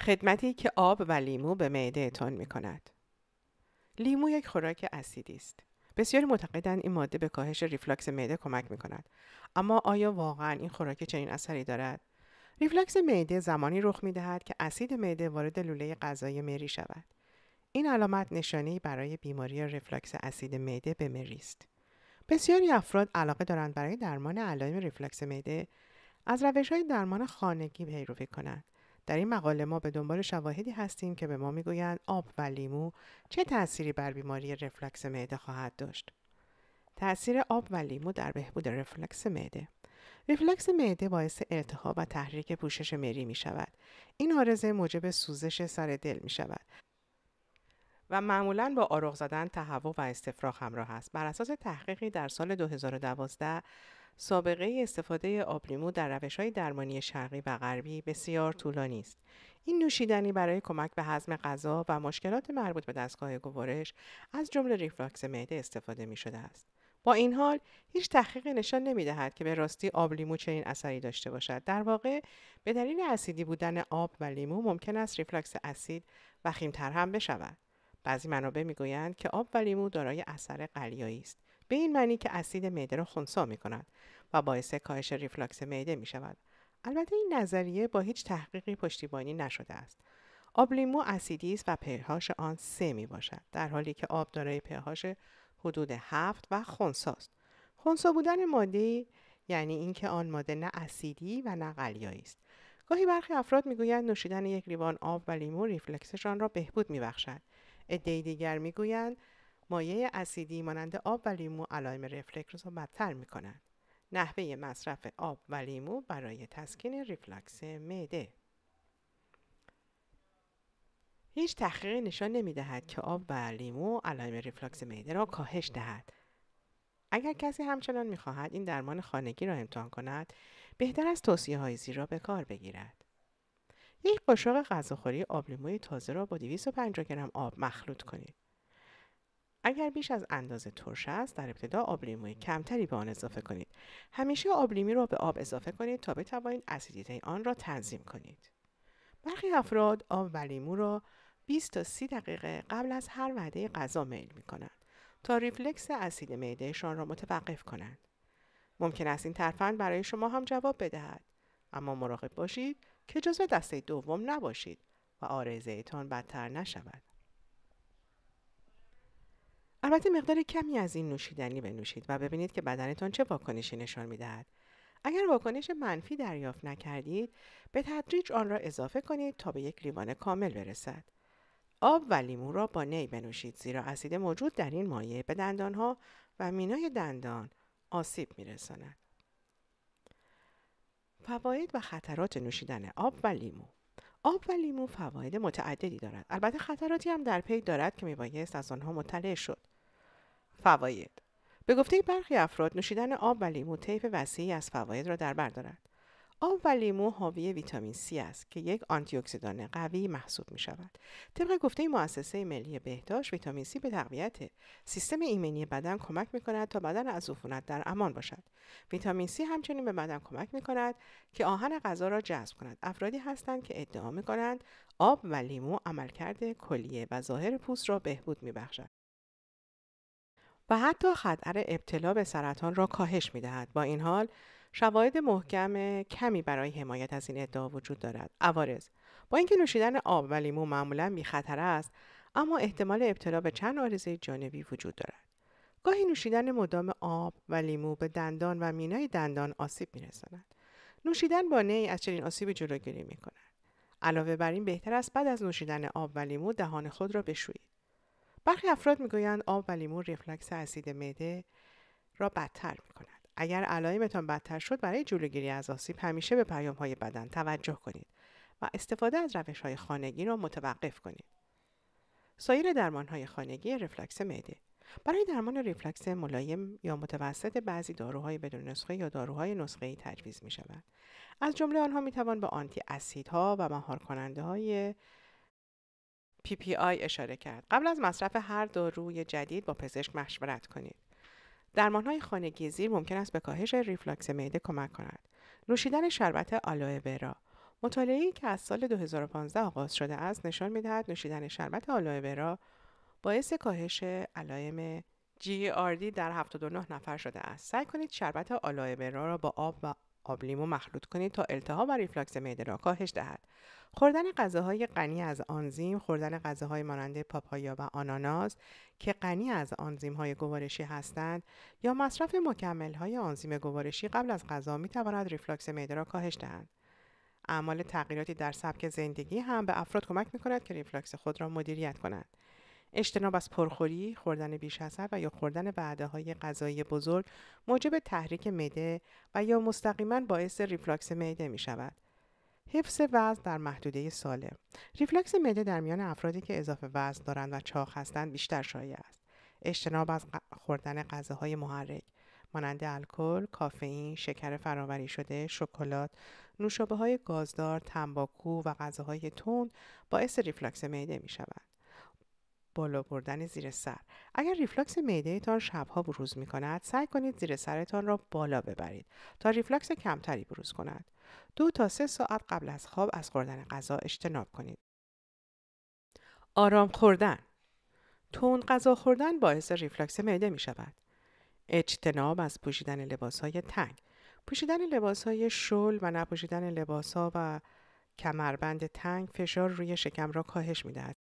خدمتی که آب و لیمو به معدهتان می کند. لیمو یک خوراک اسیدی است. بسیاری معتقدند این ماده به کاهش ریفلاکس معده کمک می کند. اما آیا واقعا این خوراک چنین اثری دارد؟ ریفلاکس معده زمانی رخ می دهد که اسید معده وارد لوله غذای مری شود. این علامت نشانه برای بیماری ریفلاکس اسید معده به مری است. بسیاری افراد علاقه دارند برای درمان علائم ریفلاکس معده از روش های درمان خانگی پیروی کنند. در این مقاله ما به دنبال شواهدی هستیم که به ما میگویند آب و لیمو چه تأثیری بر بیماری رفلکس معده خواهد داشت. تأثیر آب و لیمو در بهبود رفلکس معده رفلکس معده باعث ارتخاب و تحریک پوشش مری می شود. این آرزه موجب سوزش سر دل می شود و معمولا با آرخ زدن، تهوع و استفراغ همراه است. بر اساس تحقیقی در سال 2012 سابقه استفاده آبلیمو در روش های درمانی شرقی و غربی بسیار طولانی است. این نوشیدنی برای کمک به هضم غذا و مشکلات مربوط به دستگاه گوارش از جمله ریفلاکس معده استفاده می شده است. با این حال هیچ تحقیقی نشان نمی دهد که به راستی آب لیمو چنین اثری داشته باشد. در واقع به دلیل اسیدی بودن آب و لیمو ممکن است ریفلاکس اسید وخیمتر هم بشود. بعضی منابع میگویند که آب و لیمو دارای اثر قلیایی است. به این معنی که اسید معده را خنثی می کند و باعث کاهش ریفلاکس معده می شود. البته این نظریه با هیچ تحقیقی پشتیبانی نشده است. آب لیمو اسیدی است و پهاش آن سه می باشد در حالی که آب دارای پهاش حدود هفت و خونساست خونسا بودن ماده یعنی اینکه آن ماده نه اسیدی و نه قلیایی است. گاهی برخی افراد میگویند نوشیدن یک لیوان آب و لیمو ریفلکسشان را بهبود میبخشد. عدهای دیگر میگویند مایع اسیدی مانند آب و لیمو علائم ریفلکس را بدتر میکنند. نحوه مصرف آب و لیمو برای تسکین ریفلاکس معده هیچ تحقیقی نشان نمی دهد که آب و لیمو علائم ریفلاکس معده را کاهش دهد. اگر کسی همچنان می خواهد این درمان خانگی را امتحان کند، بهتر از توصیه های زیرا را به کار بگیرد. یک قاشق غذاخوری آب لیموی تازه را با 250 گرم آب مخلوط کنید. اگر بیش از اندازه ترش است در ابتدا آب لیموی کمتری به آن اضافه کنید همیشه آب را به آب اضافه کنید تا بتوانید اسیدیته آن را تنظیم کنید برخی افراد آب و لیمو را 20 تا 30 دقیقه قبل از هر وعده غذا میل می کنند تا ریفلکس اسید معدهشان را متوقف کنند ممکن است این ترفند برای شما هم جواب بدهد اما مراقب باشید که جزو دسته دوم نباشید و آرزه بدتر نشود البته مقدار کمی از این نوشیدنی بنوشید و ببینید که بدنتان چه واکنشی نشان میدهد اگر واکنش منفی دریافت نکردید به تدریج آن را اضافه کنید تا به یک لیوان کامل برسد آب و لیمو را با نی بنوشید زیرا اسید موجود در این مایع به دندانها و مینای دندان آسیب میرساند فواید و خطرات نوشیدن آب و لیمو آب و لیمو فواید متعددی دارد البته خطراتی هم در پی دارد که میبایست از آنها مطلع شد فواید به گفته برخی افراد نوشیدن آب و لیمو طیف وسیعی از فواید را در بر دارد آب و لیمو حاوی ویتامین C است که یک اکسیدان قوی محسوب می شود. طبق گفته مؤسسه ملی بهداشت ویتامین C به تقویت سیستم ایمنی بدن کمک می کند تا بدن از عفونت در امان باشد. ویتامین C همچنین به بدن کمک می کند که آهن غذا را جذب کند. افرادی هستند که ادعا می کنند آب و لیمو عملکرد کلیه و ظاهر پوست را بهبود می بخشد. و حتی خطر ابتلا به سرطان را کاهش می دهد. با این حال شواهد محکم کمی برای حمایت از این ادعا وجود دارد عوارض با اینکه نوشیدن آب و لیمو معمولا بی خطر است اما احتمال ابتلا به چند آرزه جانبی وجود دارد گاهی نوشیدن مدام آب و لیمو به دندان و مینای دندان آسیب میرساند نوشیدن با نی از چنین آسیب جلوگیری میکند علاوه بر این بهتر است بعد از نوشیدن آب و لیمو دهان خود را بشویید برخی افراد میگویند آب و لیمو ریفلکس اسید معده را بدتر می‌کند. اگر علائمتان بدتر شد برای جلوگیری از آسیب همیشه به پیام های بدن توجه کنید و استفاده از روش های خانگی را متوقف کنید. سایر درمان های خانگی رفلکس معده برای درمان ریفلکس ملایم یا متوسط بعضی داروهای بدون نسخه یا داروهای نسخه ای تجویز می شود. از جمله آنها می توان به آنتی اسیدها و مهار کننده های PPI اشاره کرد. قبل از مصرف هر داروی جدید با پزشک مشورت کنید. درمانهای خانگی زیر ممکن است به کاهش ریفلاکس معده کمک کند. نوشیدن شربت آلوه ورا مطالعه‌ای که از سال 2015 آغاز شده است نشان میدهد نوشیدن شربت آلوه ورا باعث کاهش علائم GERD در 79 نفر شده است. سعی کنید شربت آلوه ورا را با آب و آب لیمو مخلوط کنید تا التهاب و ریفلاکس معده را کاهش دهد. خوردن غذاهای غنی از آنزیم، خوردن غذاهای مانند پاپایا و آناناس که غنی از های گوارشی هستند یا مصرف های آنزیم گوارشی قبل از غذا می‌تواند ریفلاکس معده را کاهش دهد. اعمال تغییراتی در سبک زندگی هم به افراد کمک کند که ریفلاکس خود را مدیریت کنند. اجتناب از پرخوری، خوردن بیش از حد و یا خوردن وعده های غذایی بزرگ موجب تحریک معده و یا مستقیما باعث ریفلاکس معده می شود. حفظ وزن در محدوده سالم ریفلکس معده در میان افرادی که اضافه وزن دارند و چاق هستند بیشتر شایع است اجتناب از خوردن غذاهای محرک مانند الکل، کافئین، شکر فراوری شده، شکلات، نوشابه های گازدار، تنباکو و غذاهای تند باعث ریفلاکس معده می شود. بالا بردن زیر سر اگر ریفلاکس شب شبها بروز می کند سعی کنید زیر سرتان را بالا ببرید تا ریفلاکس کمتری بروز کند دو تا سه ساعت قبل از خواب از خوردن غذا اجتناب کنید آرام خوردن تون غذا خوردن باعث ریفلاکس معده می شود اجتناب از پوشیدن لباس های تنگ پوشیدن لباس های شل و نپوشیدن لباس ها و کمربند تنگ فشار روی شکم را کاهش می دهد